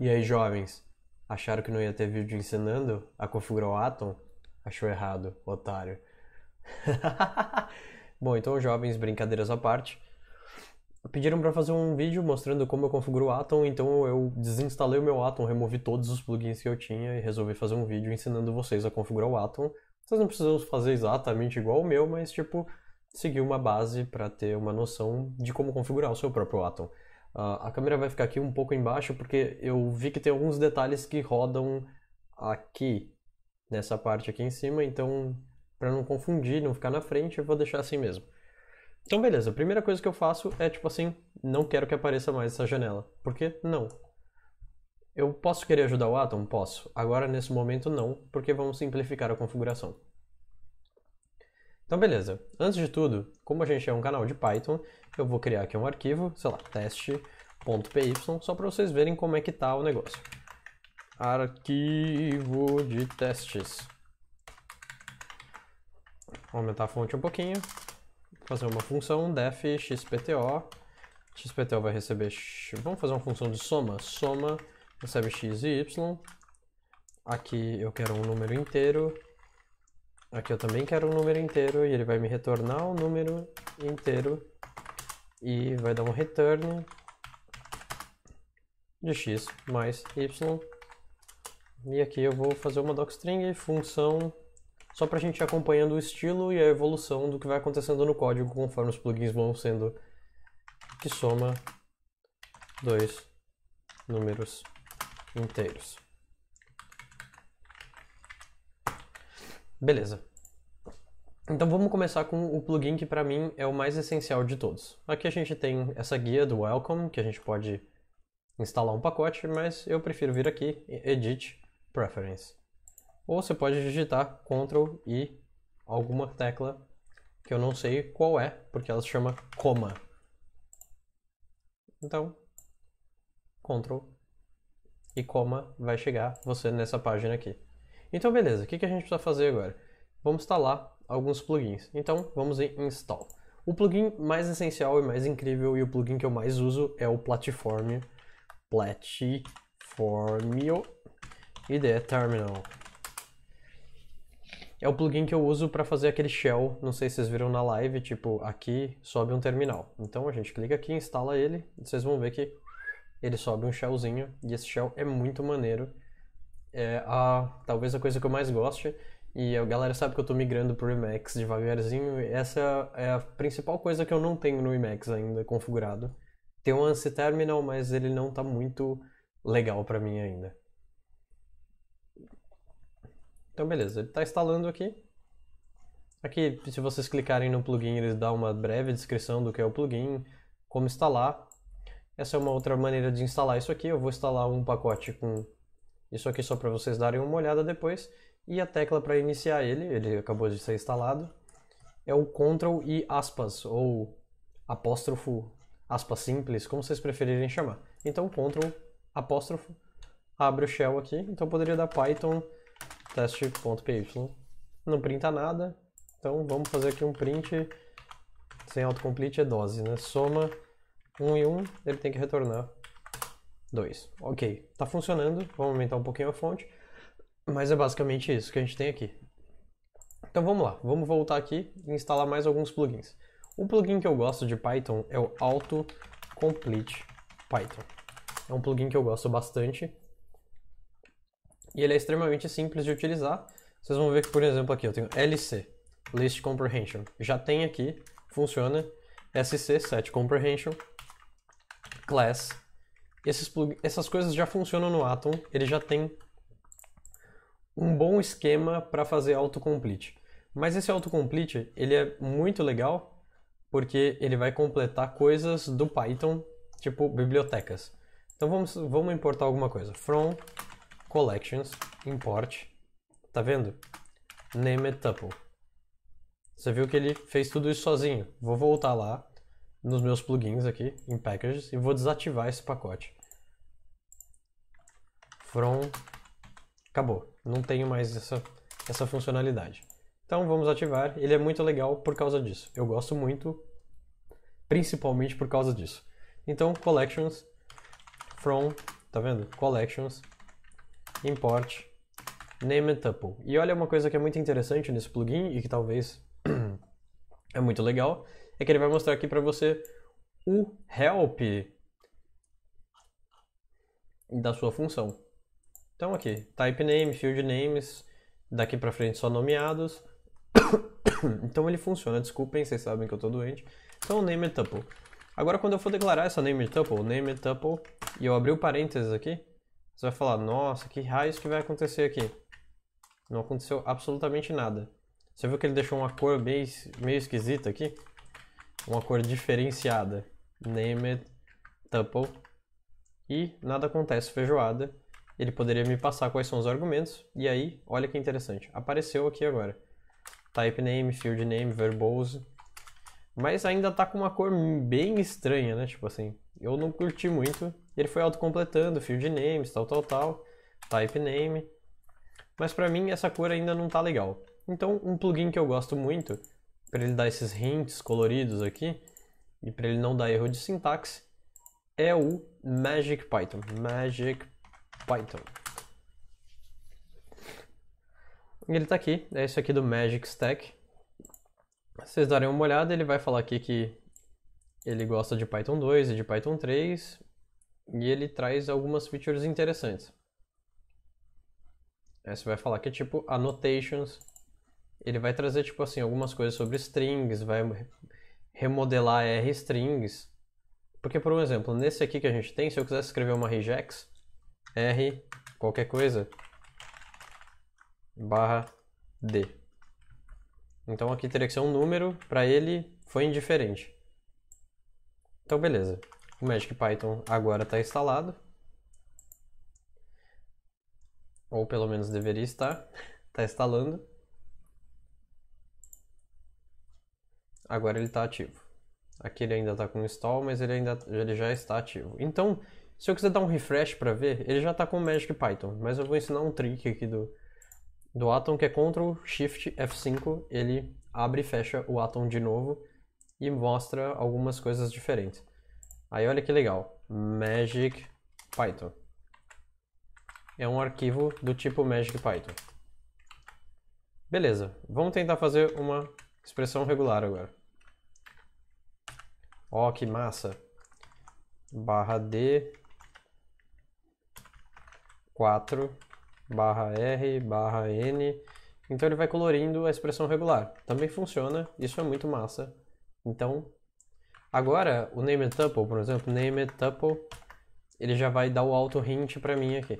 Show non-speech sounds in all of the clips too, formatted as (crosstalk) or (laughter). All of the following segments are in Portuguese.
E aí, jovens, acharam que não ia ter vídeo ensinando a configurar o Atom? Achou errado, otário. (laughs) Bom, então, jovens, brincadeiras à parte. Pediram para fazer um vídeo mostrando como eu configuro o Atom, então eu desinstalei o meu Atom, removi todos os plugins que eu tinha e resolvi fazer um vídeo ensinando vocês a configurar o Atom. Vocês não precisam fazer exatamente igual o meu, mas tipo, seguir uma base para ter uma noção de como configurar o seu próprio Atom. Uh, a câmera vai ficar aqui um pouco embaixo, porque eu vi que tem alguns detalhes que rodam aqui, nessa parte aqui em cima, então para não confundir, não ficar na frente, eu vou deixar assim mesmo. Então beleza, a primeira coisa que eu faço é tipo assim, não quero que apareça mais essa janela. Por que? Não. Eu posso querer ajudar o Atom? Posso. Agora nesse momento não, porque vamos simplificar a configuração. Então, beleza. Antes de tudo, como a gente é um canal de Python, eu vou criar aqui um arquivo, sei lá, teste.py, só para vocês verem como é que tá o negócio. Arquivo de testes. Vou aumentar a fonte um pouquinho. Fazer uma função def xpto. xpto vai receber... Vamos fazer uma função de soma. Soma recebe x e y. Aqui eu quero um número inteiro. Aqui eu também quero um número inteiro e ele vai me retornar o um número inteiro e vai dar um return de x mais y. E aqui eu vou fazer uma docstring função só para a gente ir acompanhando o estilo e a evolução do que vai acontecendo no código conforme os plugins vão sendo que soma dois números inteiros. Beleza. Então vamos começar com o plugin que para mim é o mais essencial de todos. Aqui a gente tem essa guia do Welcome, que a gente pode instalar um pacote, mas eu prefiro vir aqui Edit Preference. Ou você pode digitar Ctrl e alguma tecla que eu não sei qual é, porque ela se chama coma. Então, Ctrl e coma vai chegar você nessa página aqui. Então, beleza, o que, que a gente precisa fazer agora? Vamos instalar alguns plugins. Então, vamos em install. O plugin mais essencial e mais incrível e o plugin que eu mais uso é o Platform Platformio IDE Terminal. É o plugin que eu uso para fazer aquele shell, não sei se vocês viram na live, tipo, aqui sobe um terminal. Então a gente clica aqui, instala ele, e vocês vão ver que ele sobe um shellzinho, e esse shell é muito maneiro é a, talvez a coisa que eu mais goste. E a galera sabe que eu tô migrando pro Emacs devagarzinho. Essa é a principal coisa que eu não tenho no Emacs ainda configurado. Tem um ANSI Terminal, mas ele não tá muito legal para mim ainda. Então beleza, ele está instalando aqui. Aqui, se vocês clicarem no plugin, ele dá uma breve descrição do que é o plugin, como instalar. Essa é uma outra maneira de instalar isso aqui. Eu vou instalar um pacote com isso aqui só para vocês darem uma olhada depois. E a tecla para iniciar ele, ele acabou de ser instalado, é o Ctrl e aspas, ou apóstrofo, aspas simples, como vocês preferirem chamar. Então Ctrl, apóstrofo, abre o shell aqui. Então poderia dar python test.py. Não printa nada, então vamos fazer aqui um print sem autocomplete é dose, né? Soma 1 e 1, ele tem que retornar 2. Ok, está funcionando. Vamos aumentar um pouquinho a fonte. Mas é basicamente isso que a gente tem aqui. Então vamos lá, vamos voltar aqui e instalar mais alguns plugins. Um plugin que eu gosto de Python é o AutoComplete Python. É um plugin que eu gosto bastante. E ele é extremamente simples de utilizar. Vocês vão ver que, por exemplo, aqui eu tenho LC, List Comprehension. Já tem aqui, funciona. SC, Set Comprehension, Class, esses plug... essas coisas já funcionam no Atom, ele já tem um bom esquema para fazer autocomplete. Mas esse autocomplete, ele é muito legal porque ele vai completar coisas do Python, tipo bibliotecas. Então vamos, vamos importar alguma coisa. From collections import. Tá vendo? Name tuple. Você viu que ele fez tudo isso sozinho. Vou voltar lá nos meus plugins aqui, em packages, e vou desativar esse pacote. From. Acabou. Não tenho mais essa, essa funcionalidade. Então vamos ativar. Ele é muito legal por causa disso. Eu gosto muito, principalmente por causa disso. Então, collections from, tá vendo? Collections import name and tuple. E olha uma coisa que é muito interessante nesse plugin e que talvez (clears throat) é muito legal, é que ele vai mostrar aqui para você o help da sua função. Então aqui, type name, field names, daqui para frente só nomeados. (coughs) então ele funciona, desculpem, vocês sabem que eu estou doente. Então name tuple. Agora quando eu for declarar essa name tuple, name tuple, e eu abrir o parênteses aqui, você vai falar, nossa, que raios que vai acontecer aqui? Não aconteceu absolutamente nada. Você viu que ele deixou uma cor meio, meio esquisita aqui? uma cor diferenciada. Name it tuple. E nada acontece, feijoada. Ele poderia me passar quais são os argumentos. E aí, olha que interessante. Apareceu aqui agora. Type name, field name, verbose. Mas ainda tá com uma cor bem estranha, né? Tipo assim, eu não curti muito. Ele foi autocompletando, field names, tal, tal, tal. Type name. Mas para mim essa cor ainda não tá legal. Então, um plugin que eu gosto muito para ele dar esses hints coloridos aqui e para ele não dar erro de sintaxe, é o Magic Python. Magic Python. Ele está aqui, é isso aqui do Magic Stack. Se vocês darem uma olhada, ele vai falar aqui que ele gosta de Python 2 e de Python 3 e ele traz algumas features interessantes. Aí você vai falar que é tipo annotations, ele vai trazer, tipo assim, algumas coisas sobre strings, vai remodelar R strings. Porque, por um exemplo, nesse aqui que a gente tem, se eu quisesse escrever uma regex, R qualquer coisa, barra D. Então aqui teria que ser um número, para ele foi indiferente. Então beleza, o Magic Python agora está instalado. Ou pelo menos deveria estar, está (laughs) instalando. agora ele está ativo. Aqui ele ainda está com install, mas ele, ainda, ele já está ativo. Então, se eu quiser dar um refresh para ver, ele já está com Magic Python, mas eu vou ensinar um trick aqui do, do Atom, que é Ctrl Shift F5, ele abre e fecha o Atom de novo e mostra algumas coisas diferentes. Aí olha que legal, Magic Python. É um arquivo do tipo Magic Python. Beleza, vamos tentar fazer uma expressão regular agora. Ó, oh, que massa. Barra D. 4. Barra R. Barra N. Então ele vai colorindo a expressão regular. Também funciona. Isso é muito massa. Então, agora o name tuple, por exemplo, name tuple, ele já vai dar o auto hint para mim aqui.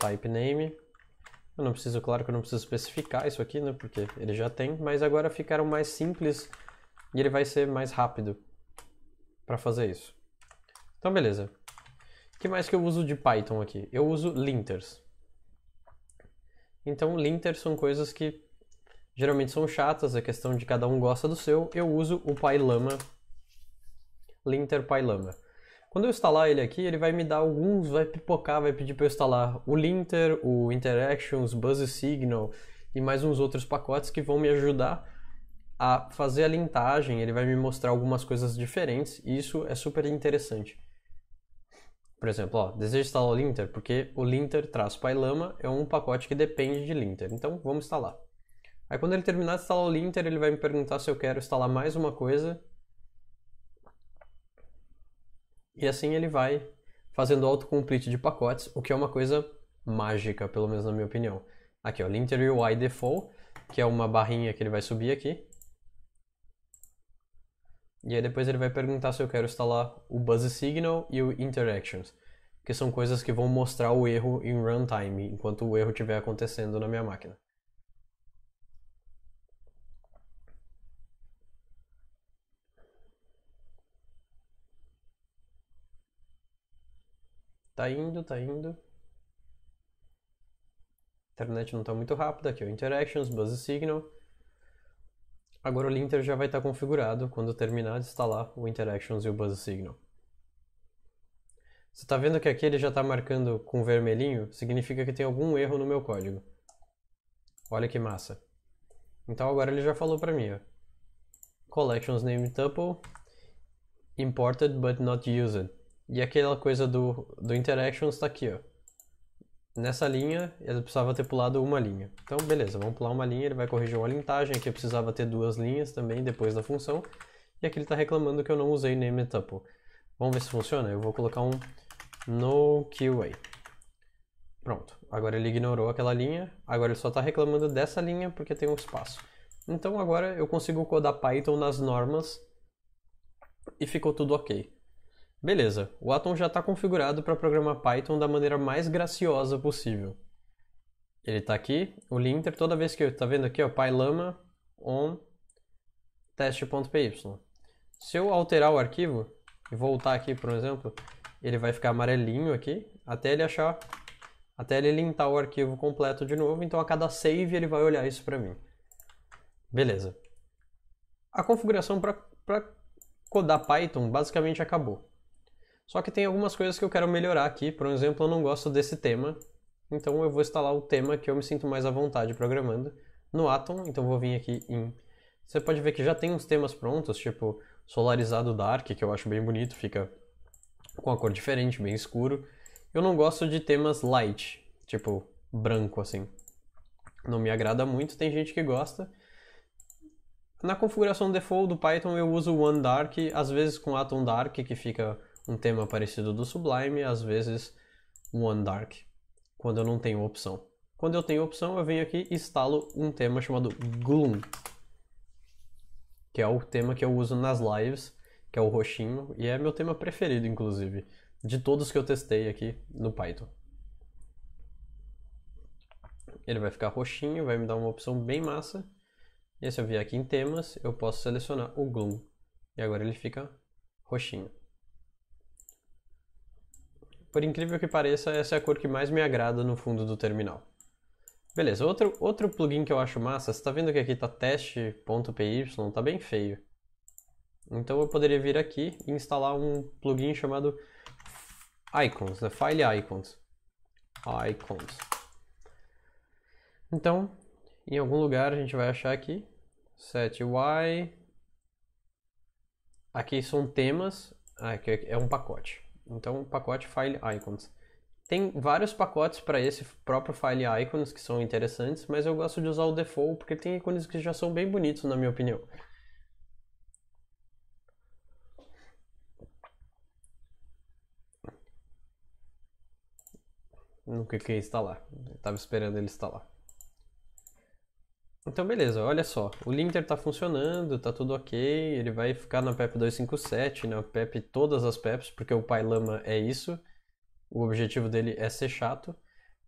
Type name. Eu não preciso, claro que eu não preciso especificar isso aqui, né? Porque ele já tem, mas agora ficaram mais simples e ele vai ser mais rápido para fazer isso. Então, beleza. O que mais que eu uso de Python aqui? Eu uso linters. Então, linters são coisas que geralmente são chatas, é questão de cada um gosta do seu. Eu uso o Pylama, linter Pylama. Quando eu instalar ele aqui, ele vai me dar alguns, vai pipocar, vai pedir para eu instalar o linter, o interactions, buzz signal e mais uns outros pacotes que vão me ajudar a fazer a lintagem, ele vai me mostrar algumas coisas diferentes e isso é super interessante. Por exemplo, ó, desejo instalar o linter porque o linter-pylama é um pacote que depende de linter, então vamos instalar. Aí quando ele terminar de instalar o linter, ele vai me perguntar se eu quero instalar mais uma coisa. E assim ele vai fazendo autocomplete de pacotes, o que é uma coisa mágica, pelo menos na minha opinião. Aqui, ó, linter UI default, que é uma barrinha que ele vai subir aqui. E aí depois ele vai perguntar se eu quero instalar o Buzz Signal e o Interactions, que são coisas que vão mostrar o erro em runtime, enquanto o erro estiver acontecendo na minha máquina. Tá indo, tá indo. A internet não tá muito rápida, aqui o Interactions, Buzz Signal. Agora o linter já vai estar configurado quando terminar de instalar o Interactions e o Buzz Signal. Você está vendo que aqui ele já está marcando com vermelhinho, significa que tem algum erro no meu código. Olha que massa. Então agora ele já falou para mim, ó. Collections name tuple imported but not used. E aquela coisa do, do interactions está aqui, ó nessa linha, ele precisava ter pulado uma linha. Então, beleza, vamos pular uma linha, ele vai corrigir uma lintagem, aqui eu precisava ter duas linhas também depois da função, e aqui ele está reclamando que eu não usei name tuple. Vamos ver se funciona? Eu vou colocar um no keyway. Pronto, agora ele ignorou aquela linha, agora ele só está reclamando dessa linha porque tem um espaço. Então agora eu consigo codar Python nas normas e ficou tudo ok. Beleza, o Atom já está configurado para programar Python da maneira mais graciosa possível. Ele está aqui, o linter, toda vez que eu tá vendo aqui, ó, pylama on teste.py. Se eu alterar o arquivo e voltar aqui, por exemplo, ele vai ficar amarelinho aqui, até ele achar, até ele lintar o arquivo completo de novo, então a cada save ele vai olhar isso para mim. Beleza. A configuração para codar Python basicamente acabou. Só que tem algumas coisas que eu quero melhorar aqui, por exemplo, eu não gosto desse tema, então eu vou instalar o tema que eu me sinto mais à vontade programando no Atom, então vou vir aqui em... Você pode ver que já tem uns temas prontos, tipo solarizado dark, que eu acho bem bonito, fica com a cor diferente, bem escuro. Eu não gosto de temas light, tipo branco assim. Não me agrada muito, tem gente que gosta. Na configuração default do Python eu uso One Dark, às vezes com Atom Dark, que fica um tema parecido do Sublime, às vezes One Dark, quando eu não tenho opção. Quando eu tenho opção, eu venho aqui e instalo um tema chamado Gloom, que é o tema que eu uso nas lives, que é o roxinho, e é meu tema preferido, inclusive, de todos que eu testei aqui no Python. Ele vai ficar roxinho, vai me dar uma opção bem massa. E se eu vier aqui em temas, eu posso selecionar o Gloom. E agora ele fica roxinho. Por incrível que pareça, essa é a cor que mais me agrada no fundo do terminal. Beleza, outro, outro plugin que eu acho massa, você tá vendo que aqui tá teste.py, tá bem feio. Então eu poderia vir aqui e instalar um plugin chamado Icons, né? File Icons. Icons. Então, em algum lugar a gente vai achar aqui, set y, aqui são temas, ah, aqui é um pacote. Então, pacote File Icons. Tem vários pacotes para esse próprio File Icons que são interessantes, mas eu gosto de usar o default porque tem ícones que já são bem bonitos, na minha opinião. Não cliquei em é instalar. Estava esperando ele instalar. Então, beleza, olha só. O limiter está funcionando, está tudo ok. Ele vai ficar na PEP 257, na PEP todas as PEPs, porque o PyLama é isso. O objetivo dele é ser chato.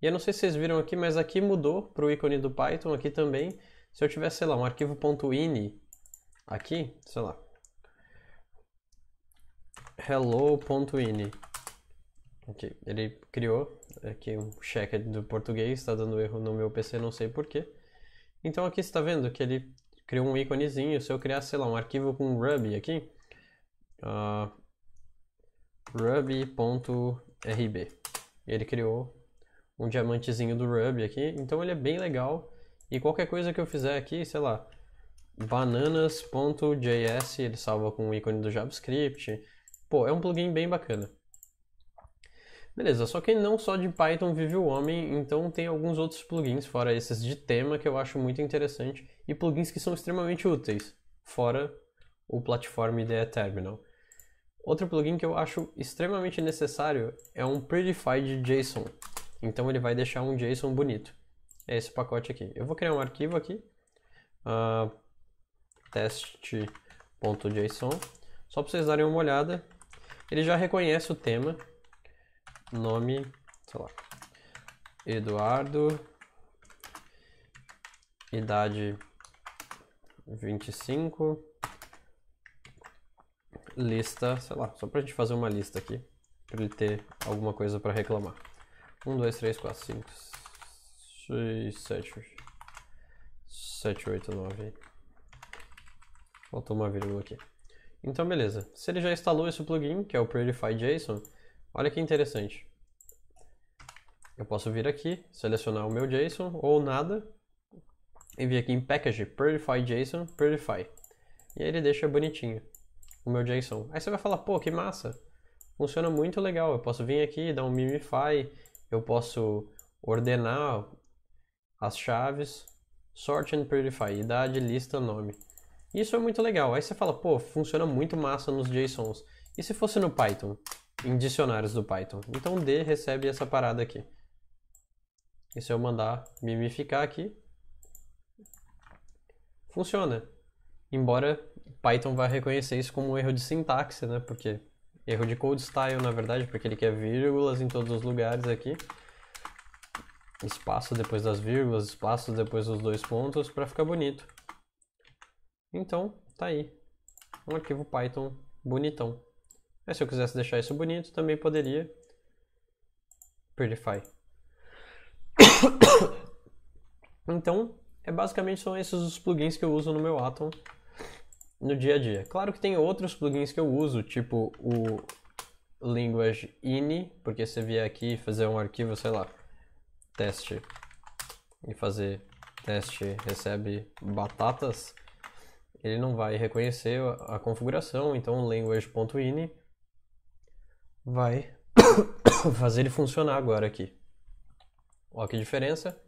E eu não sei se vocês viram aqui, mas aqui mudou para o ícone do Python aqui também. Se eu tivesse, sei lá, um arquivo .ini aqui, sei lá, hello.ini Aqui, ele criou aqui um check do português, está dando erro no meu PC, não sei porquê. Então aqui está vendo que ele criou um íconezinho. Se eu criar, sei lá, um arquivo com Ruby aqui, uh, ah, ruby.rb, ele criou um diamantezinho do Ruby aqui. Então ele é bem legal. E qualquer coisa que eu fizer aqui, sei lá, bananas.js, ele salva com o ícone do JavaScript. Pô, é um plugin bem bacana. Beleza, só que não só de Python vive o homem, então tem alguns outros plugins, fora esses de tema, que eu acho muito interessante, e plugins que são extremamente úteis, fora o Platform IDE Terminal. Outro plugin que eu acho extremamente necessário é um Prettified JSON. Então ele vai deixar um JSON bonito. É esse pacote aqui. Eu vou criar um arquivo aqui, uh, ah, teste.json, só para vocês darem uma olhada. Ele já reconhece o tema, nome, sei lá, Eduardo, idade 25, lista, sei lá, só pra gente fazer uma lista aqui, pra ele ter alguma coisa para reclamar. 1, 2, 3, 4, 5, 6, 7, 7, 8, 9. Faltou uma vírgula aqui. Então, beleza. Se ele já instalou esse plugin, que é o Prettify JSON, Olha que interessante. Eu posso vir aqui, selecionar o meu JSON ou nada e vir aqui em Package, Purify JSON, Purify. E aí ele deixa bonitinho o meu JSON. Aí você vai falar, pô, que massa, funciona muito legal. Eu posso vir aqui, dar um mimify, eu posso ordenar as chaves, sort and purify, idade, lista, nome. Isso é muito legal. Aí você fala, pô, funciona muito massa nos JSONs. E se fosse no Python? em dicionários do Python. Então D recebe essa parada aqui. E se eu mandar mimificar aqui, funciona. Embora Python vá reconhecer isso como um erro de sintaxe, né? Porque erro de code style, na verdade, porque ele quer vírgulas em todos os lugares aqui. Espaço depois das vírgulas, espaço depois dos dois pontos, para ficar bonito. Então, tá aí. Um arquivo Python bonitão. Mas é, se eu quisesse deixar isso bonito, também poderia. purify. (coughs) Então, é basicamente são esses os plugins que eu uso no meu Atom no dia a dia. Claro que tem outros plugins que eu uso, tipo o language ini, porque se vier aqui e fazer um arquivo, sei lá, teste e fazer teste recebe batatas, ele não vai reconhecer a configuração, então language.ini vai (coughs) fazer ele funcionar agora aqui. Olha que diferença.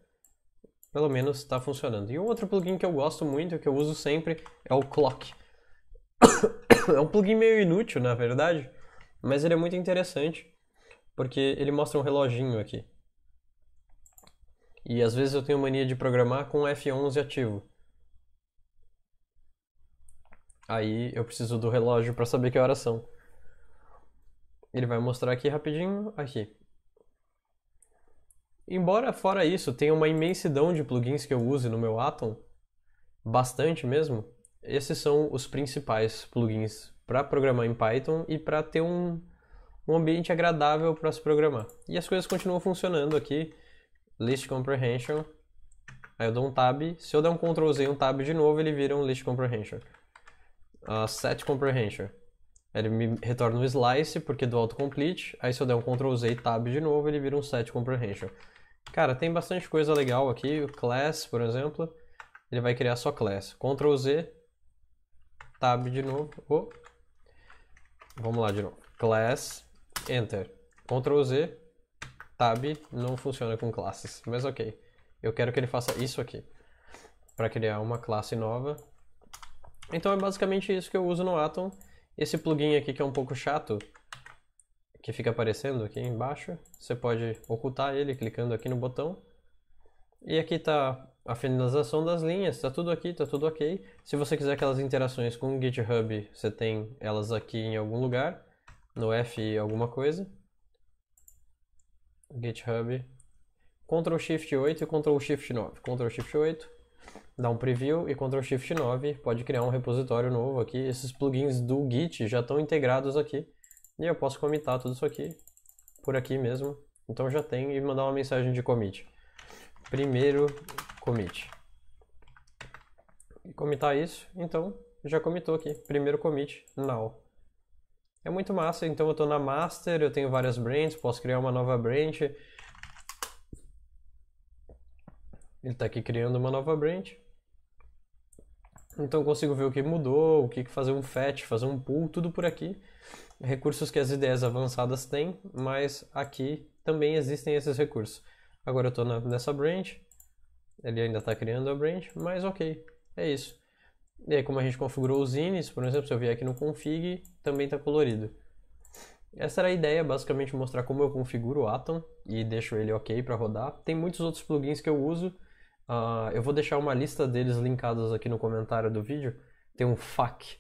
Pelo menos está funcionando. E um outro plugin que eu gosto muito, que eu uso sempre, é o Clock. (coughs) é um plugin meio inútil, na verdade, mas ele é muito interessante, porque ele mostra um reloginho aqui. E às vezes eu tenho mania de programar com F11 ativo. Aí eu preciso do relógio para saber que horas são. Ele vai mostrar aqui rapidinho, aqui. Embora fora isso tenha uma imensidão de plugins que eu use no meu Atom, bastante mesmo, esses são os principais plugins para programar em Python e para ter um, um ambiente agradável para se programar. E as coisas continuam funcionando aqui, list comprehension, aí eu dou um tab, se eu der um Ctrl Z e um tab de novo, ele vira um list comprehension. Uh, set comprehension. Ele me retorna um slice, porque do autocomplete. Aí se eu der um Ctrl Z e Tab de novo, ele vira um set comprehension. Cara, tem bastante coisa legal aqui. O class, por exemplo, ele vai criar só class. Ctrl Z, Tab de novo. Oh. Vamos lá de novo. Class, Enter. Ctrl Z, Tab, não funciona com classes, mas ok. Eu quero que ele faça isso aqui, para criar uma classe nova. Então é basicamente isso que eu uso no Atom. Esse plugin aqui que é um pouco chato, que fica aparecendo aqui embaixo, você pode ocultar ele clicando aqui no botão. E aqui está a finalização das linhas, está tudo aqui, está tudo ok. Se você quiser aquelas interações com o GitHub, você tem elas aqui em algum lugar, no F alguma coisa. GitHub, Ctrl Shift 8 e Ctrl Shift 9. Ctrl Shift 8, dá um preview e Ctrl Shift 9 pode criar um repositório novo aqui. Esses plugins do Git já estão integrados aqui e eu posso comitar tudo isso aqui por aqui mesmo. Então já tem e mandar uma mensagem de commit. Primeiro commit. E comitar isso, então já comitou aqui. Primeiro commit now. É muito massa, então eu estou na master, eu tenho várias branches, posso criar uma nova branch Ele está aqui criando uma nova branch. Então eu consigo ver o que mudou, o que fazer um fetch, fazer um pull, tudo por aqui. Recursos que as ideias avançadas têm, mas aqui também existem esses recursos. Agora eu estou nessa branch, ele ainda está criando a branch, mas ok, é isso. E aí como a gente configurou os inis, por exemplo, se eu vier aqui no config, também está colorido. Essa era a ideia, basicamente mostrar como eu configuro o Atom e deixo ele ok para rodar. Tem muitos outros plugins que eu uso, Uh, eu vou deixar uma lista deles linkados aqui no comentário do vídeo. Tem um FAQ,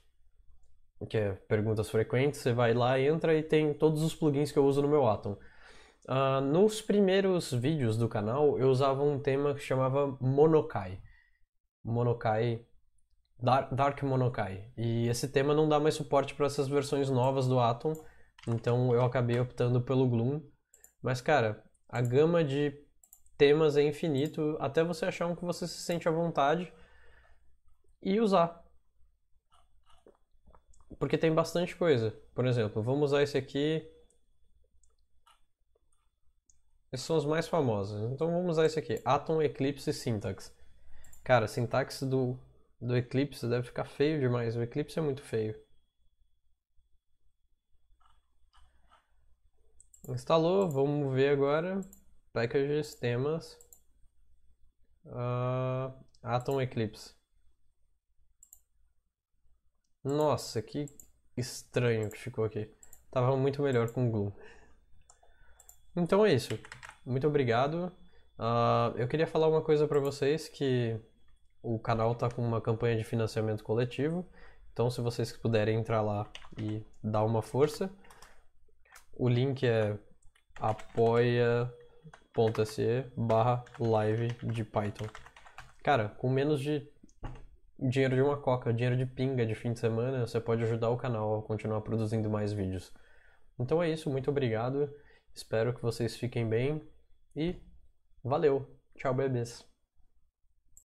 que é perguntas frequentes. Você vai lá, entra e tem todos os plugins que eu uso no meu Atom. Uh, nos primeiros vídeos do canal, eu usava um tema que chamava Monokai. Monokai. Dark, Dark Monokai. E esse tema não dá mais suporte para essas versões novas do Atom. Então eu acabei optando pelo Gloom. Mas, cara, a gama de temas é infinito, até você achar um que você se sente à vontade e usar. Porque tem bastante coisa. Por exemplo, vamos usar esse aqui. Esses são os mais famosos. Então vamos usar esse aqui: Atom, Eclipse e Syntax. Cara, a sintaxe do, do Eclipse deve ficar feio demais. O Eclipse é muito feio. Instalou, vamos ver agora packages, temas, uh, ah, Atom Eclipse. Nossa, que estranho que ficou aqui. Tava muito melhor com o Gloom. Então é isso. Muito obrigado. Uh, eu queria falar uma coisa para vocês que o canal tá com uma campanha de financiamento coletivo. Então se vocês puderem entrar lá e dar uma força. O link é apoia .se barra live de Python. Cara, com menos de dinheiro de uma coca, dinheiro de pinga de fim de semana, você pode ajudar o canal a continuar produzindo mais vídeos. Então é isso, muito obrigado. Espero que vocês fiquem bem e valeu. Tchau, bebês.